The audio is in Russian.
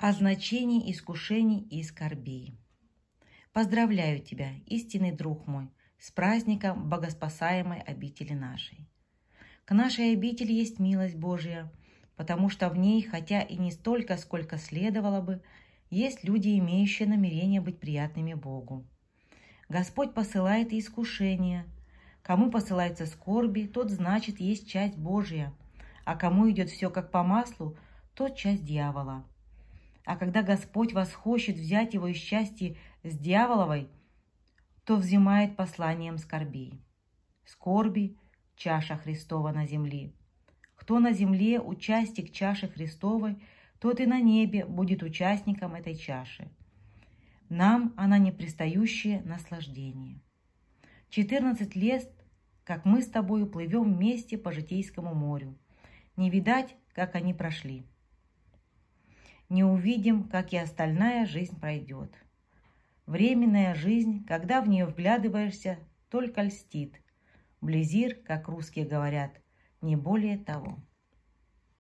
о значении искушений и скорбей. Поздравляю тебя, истинный друг мой, с праздником богоспасаемой обители нашей. К нашей обители есть милость Божья, потому что в ней, хотя и не столько, сколько следовало бы, есть люди, имеющие намерение быть приятными Богу. Господь посылает искушения. Кому посылается скорби, тот, значит, есть часть Божья, а кому идет все как по маслу, тот часть дьявола – а когда Господь вас хочет взять его из счастья с дьяволовой, то взимает посланием скорбей. Скорби – чаша Христова на земле. Кто на земле участник чаши Христовой, тот и на небе будет участником этой чаши. Нам она не пристающее наслаждение. 14 лет, как мы с тобою плывем вместе по житейскому морю. Не видать, как они прошли не увидим, как и остальная жизнь пройдет. Временная жизнь, когда в нее вглядываешься, только льстит. Близир, как русские говорят, не более того.